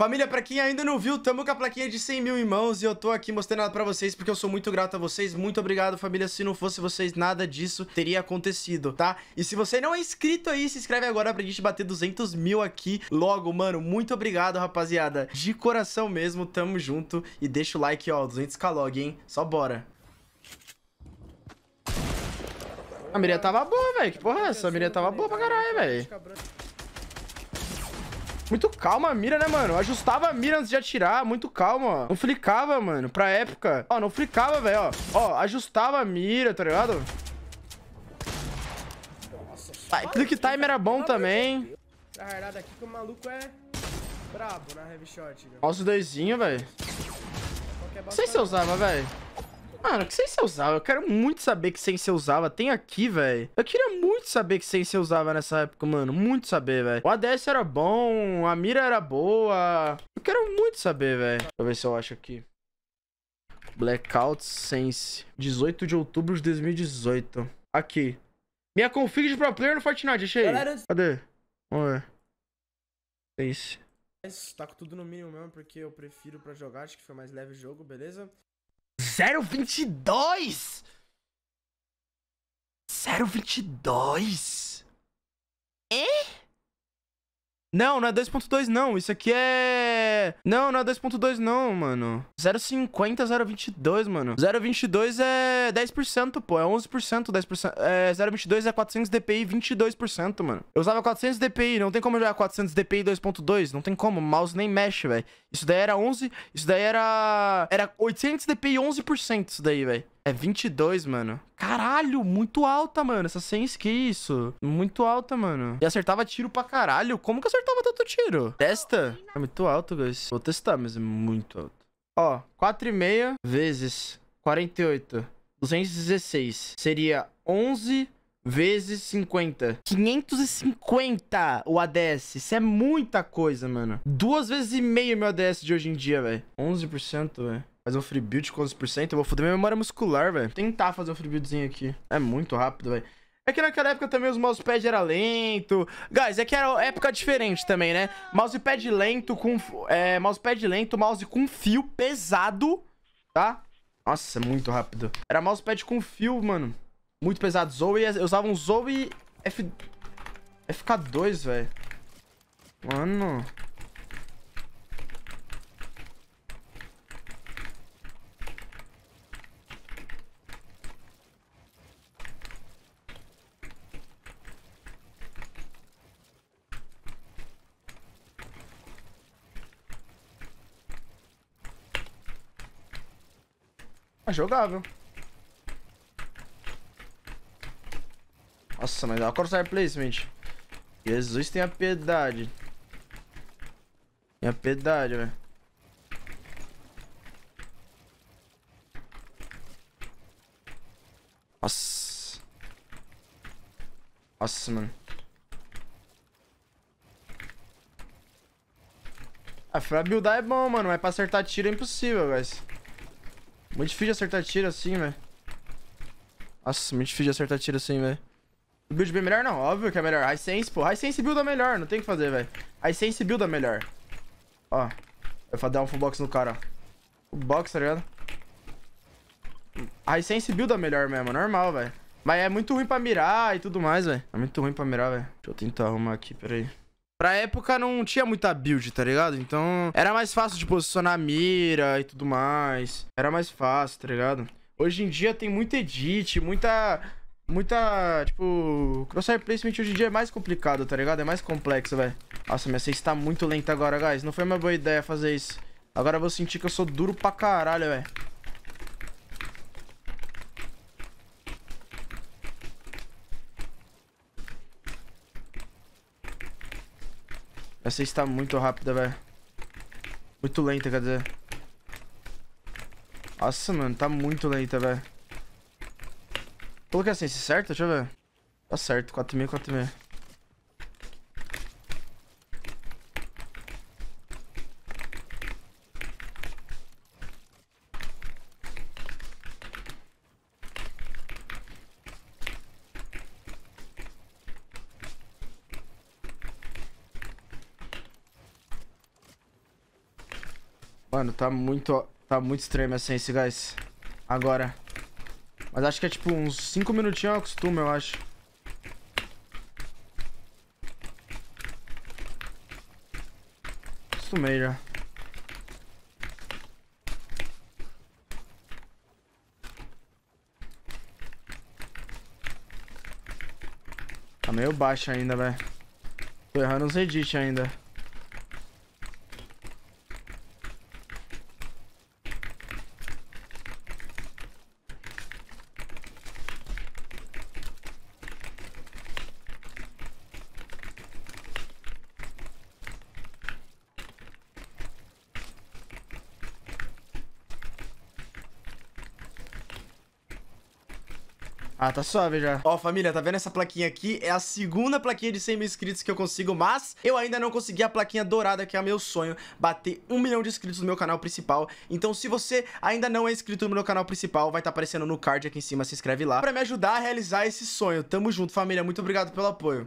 Família, pra quem ainda não viu, tamo com a plaquinha de 100 mil em mãos e eu tô aqui mostrando pra vocês porque eu sou muito grato a vocês. Muito obrigado, família. Se não fosse vocês, nada disso teria acontecido, tá? E se você não é inscrito aí, se inscreve agora pra gente bater 200 mil aqui logo, mano. Muito obrigado, rapaziada. De coração mesmo, tamo junto. E deixa o like, ó, 200k log, hein? Só bora. A mirinha tava boa, velho. Que porra é essa? A mirinha tava boa pra caralho, velho. Muito calma a mira, né, mano? Eu ajustava a mira antes de atirar. Muito calma, ó. Não flicava, mano. Pra época. Ó, não flicava, velho, ó. Ó, ajustava a mira, tá ligado? click time era tá bom também. Né? Tá hardado aqui que o maluco é brabo na heavy shot. os velho. É não sei se eu usava, velho. Mano, que sense eu usava? Eu quero muito saber que sense eu usava. Tem aqui, velho. Eu queria muito saber que sense eu usava nessa época, mano. Muito saber, velho. O ADS era bom, a mira era boa. Eu quero muito saber, velho. Deixa eu ver se eu acho aqui. Blackout Sense. 18 de outubro de 2018. Aqui. Minha config de pro player no Fortnite, achei. Galera... Cadê? Vamos ver. É isso. Tá com tudo no mínimo mesmo, porque eu prefiro pra jogar, acho que foi mais leve o jogo, beleza? 0,22? 0,22? Não, não é 2.2 não, isso aqui é... Não, não é 2.2 não, mano. 0.50, 0.22, mano. 0.22 é 10%, pô, é 11%, 10%. É, 0.22 é 400 DPI, 22%, mano. Eu usava 400 DPI, não tem como jogar 400 DPI 2.2, não tem como, o mouse nem mexe, velho. Isso daí era 11, isso daí era... Era 800 DPI, 11%, isso daí, velho. É 22, mano. Caralho, muito alta, mano. Essa sense, que isso? Muito alta, mano. E acertava tiro pra caralho. Como que acertava tanto tiro? Testa? É muito alto, guys. Vou testar, mas é muito alto. Ó, 4,5 vezes 48. 216. Seria 11 vezes 50. 550 o ADS. Isso é muita coisa, mano. Duas vezes e meio meu ADS de hoje em dia, velho. 11%, velho. Fazer um free build com 11%. Eu vou foder minha memória muscular, velho. Tentar fazer um free buildzinho aqui. É muito rápido, velho. É que naquela época também os mousepads era lento. Guys, é que era época diferente também, né? Mousepad lento com... É, mousepad lento, mouse com fio pesado, tá? Nossa, é muito rápido. Era mousepad com fio, mano. Muito pesado. Zoe, eu usava um Zoe F... FK2, velho. Mano... É jogável. Nossa, mas olha o Crosshair Placement. Jesus tem a piedade. Tem a piedade, velho. Nossa. Nossa, mano. Ah, pra buildar é bom, mano. Mas pra acertar tiro é impossível, guys. Muito difícil acertar tiro assim, velho. Nossa, muito difícil acertar tiro assim, velho. build bem melhor não, óbvio que é melhor. Sense, pô. build é melhor, não tem o que fazer, velho. build é melhor. Ó. Vai dar um full box no cara, ó. Full box, tá ligado? build é melhor mesmo, normal, velho. Mas é muito ruim pra mirar e tudo mais, velho. É muito ruim pra mirar, velho. Deixa eu tentar arrumar aqui, peraí. Pra época não tinha muita build, tá ligado? Então era mais fácil de posicionar a mira e tudo mais. Era mais fácil, tá ligado? Hoje em dia tem muito edit, muita. Muita. Tipo. Crosshair placement hoje em dia é mais complicado, tá ligado? É mais complexo, velho. Nossa, minha 6 tá muito lenta agora, guys. Não foi uma boa ideia fazer isso. Agora eu vou sentir que eu sou duro pra caralho, velho. Essa está muito rápida, velho. Muito lenta, quer dizer. Nossa, mano, tá muito lenta, velho. Coloquei a se certo? Deixa eu ver. Tá certo, 4,5, 4,5. Mano, tá muito... Tá muito estranho assim esse guys. Agora. Mas acho que é tipo uns 5 minutinhos eu acostumo, eu acho. Acostumei já. Tá meio baixo ainda, velho. Tô errando os edits ainda. Ah, tá suave já. Ó, família, tá vendo essa plaquinha aqui? É a segunda plaquinha de 100 mil inscritos que eu consigo, mas eu ainda não consegui a plaquinha dourada, que é meu sonho, bater um milhão de inscritos no meu canal principal. Então, se você ainda não é inscrito no meu canal principal, vai estar tá aparecendo no card aqui em cima, se inscreve lá, pra me ajudar a realizar esse sonho. Tamo junto, família. Muito obrigado pelo apoio.